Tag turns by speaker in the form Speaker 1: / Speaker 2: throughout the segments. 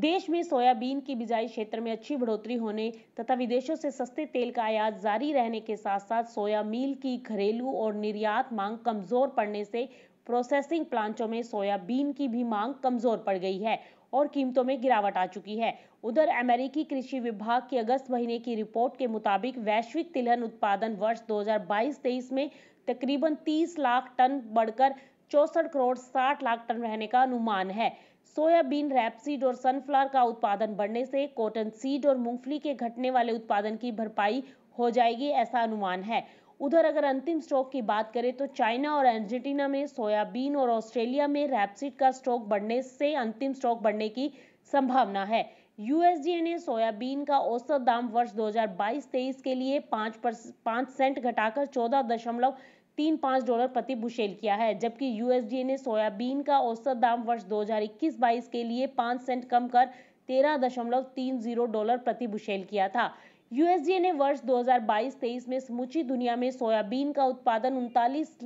Speaker 1: देश में सोयाबीन की बिजाई क्षेत्र में अच्छी बढ़ोतरी होने तथा विदेशों से सस्ते तेल का आयात जारी रहने के साथ साथ सोया मील की घरेलू और निर्यात मांग कमजोर पड़ने से प्रोसेसिंग प्लांटों में सोयाबीन की भी मांग कमजोर पड़ गई है और कीमतों में गिरावट आ चुकी है उधर अमेरिकी कृषि विभाग की अगस्त महीने की रिपोर्ट के मुताबिक वैश्विक तिलहन उत्पादन वर्ष 2022-23 में तकरीबन 30 लाख टन बढ़कर चौसठ करोड़ 60 लाख टन रहने का अनुमान है सोयाबीन रैपसीड और सनफ्लावर का उत्पादन बढ़ने से कॉटन सीड और मूंगफली के घटने वाले उत्पादन की भरपाई हो जाएगी ऐसा अनुमान है उधर अगर अंतिम स्टॉक की बात करें तो चाइना और अर्जेंटीना में सोयाबीन और ऑस्ट्रेलिया में रैपसीड का स्टॉक बढ़ने से अंतिम स्टॉक बढ़ने की संभावना है यूएसडीए ने सोयाबीन का औसत दाम वर्ष 2022-23 के लिए पाँच पाँच सेंट घटाकर चौदह दशमलव तीन पाँच डॉलर प्रति बुशेल किया है जबकि यूएसडीए ने सोयाबीन का औसत दाम वर्ष दो हजार इक्कीस बाईस के लिए पाँच सेंट कम कर तेरह दशमलव तीन जीरो डॉलर प्रति बुशेल किया था यूएसडीए ने वर्ष 2022-23 में समूची दुनिया में सोयाबीन का उत्पादन उनतालीस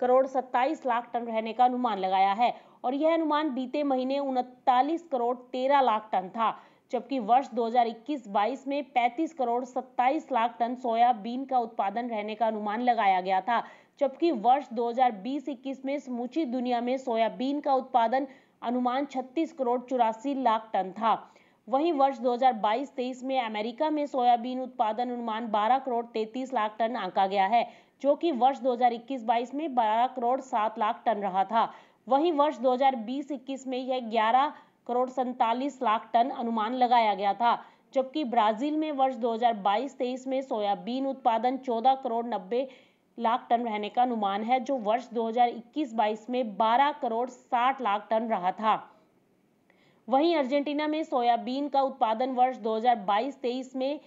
Speaker 1: करोड़ 27 लाख टन रहने का अनुमान लगाया है और यह अनुमान बीते महीने उनतालीस करोड़ 13 लाख टन था जबकि वर्ष 2021-22 में 35 करोड़ 27 लाख टन सोयाबीन का उत्पादन रहने का अनुमान लगाया गया था जबकि वर्ष 2020-21 में समूची दुनिया में सोयाबीन का उत्पादन अनुमान 36 करोड़ चौरासी लाख टन था वहीं वर्ष 2022-23 में अमेरिका में सोयाबीन उत्पादन अनुमान 12 करोड़ 33 लाख टन आंका गया है जो कि वर्ष 2021-22 में 12 करोड़ 7 लाख टन रहा था वहीं वर्ष 2020-21 में यह करोड़ सैतालीस लाख टन अनुमान लगाया गया था जबकि ब्राजील में वर्ष 2022-23 में सोयाबीन उत्पादन 14 करोड़ 90 लाख टन रहने का अनुमान है जो वर्ष 2021-22 में 12 करोड़ 60 लाख टन रहा था वहीं अर्जेंटीना में सोयाबीन का उत्पादन वर्ष 2022-23 में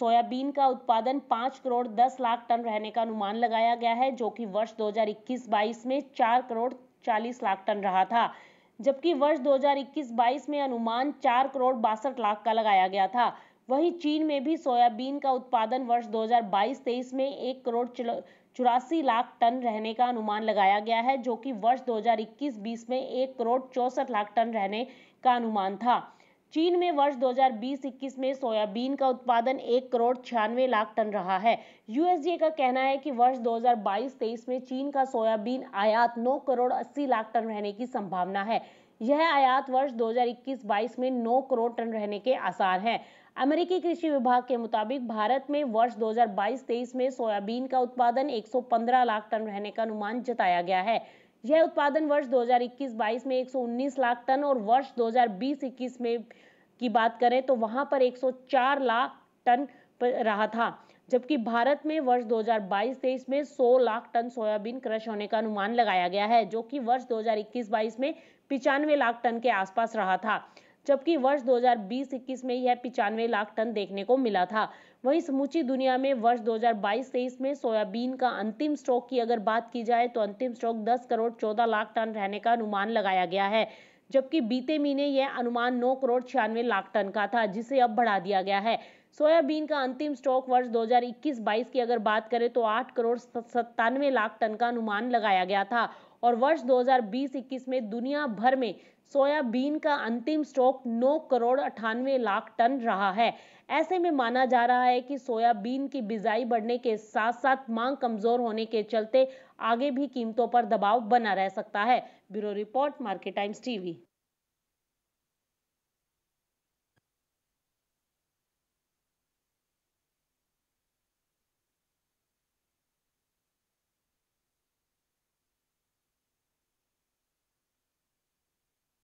Speaker 1: सोयाबीन का उत्पादन 5 करोड़ 10 लाख टन रहने का अनुमान लगाया गया है जो कि वर्ष 2021-22 में 4 करोड़ 40 लाख टन रहा था जबकि वर्ष 2021-22 में अनुमान चार करोड़ बासठ लाख का लगाया गया था वहीं चीन में भी सोयाबीन का उत्पादन वर्ष 2022-23 में एक करोड़ चौरासी लाख टन रहने का अनुमान लगाया गया है जो कि वर्ष 2021-20 में एक करोड़ चौसठ लाख टन रहने का अनुमान था चीन में वर्ष 2020-21 में सोयाबीन का उत्पादन एक करोड़ छियानवे लाख टन रहा है यूएसडीए का कहना है कि वर्ष 2022-23 में चीन का सोयाबीन आयात 9 करोड़ 80 लाख टन रहने की संभावना है यह आयात वर्ष 2021-22 में 9 करोड़ टन रहने के आसार हैं अमेरिकी कृषि विभाग के मुताबिक भारत में वर्ष 2022-23 में सोयाबीन का उत्पादन 115 लाख टन रहने का अनुमान जताया गया है यह उत्पादन वर्ष 2021-22 में 119 लाख टन और वर्ष 2020-21 में की बात करें तो वहां पर 104 लाख टन रहा था जबकि भारत में वर्ष 2022-23 में 100 लाख टन सोयाबीन क्रश होने का अनुमान लगाया गया है जो कि वर्ष 2021-22 में पिचानवे लाख टन के आसपास रहा था जबकि वर्ष 2020-21 में यह पिचानवे लाख टन देखने को मिला था वहीं समूची दुनिया में वर्ष 2022-23 में सोयाबीन का अंतिम स्टॉक की अगर बात की जाए तो अंतिम स्टॉक 10 करोड़ 14 लाख टन रहने का अनुमान लगाया गया है जबकि बीते महीने यह अनुमान 9 करोड़ छियानवे लाख टन का था जिसे अब बढ़ा दिया गया है सोयाबीन का अंतिम स्टॉक वर्ष 2021-22 की अगर बात करें तो 8 करोड़ सत्तानवे लाख टन का अनुमान लगाया गया था और वर्ष 2020-21 में दुनिया भर में सोयाबीन का अंतिम स्टॉक 9 करोड़ अठानवे लाख टन रहा है ऐसे में माना जा रहा है कि सोयाबीन की बिजाई बढ़ने के साथ साथ मांग कमजोर होने के चलते आगे भी कीमतों पर दबाव बना रह सकता है bureau report Market Times TV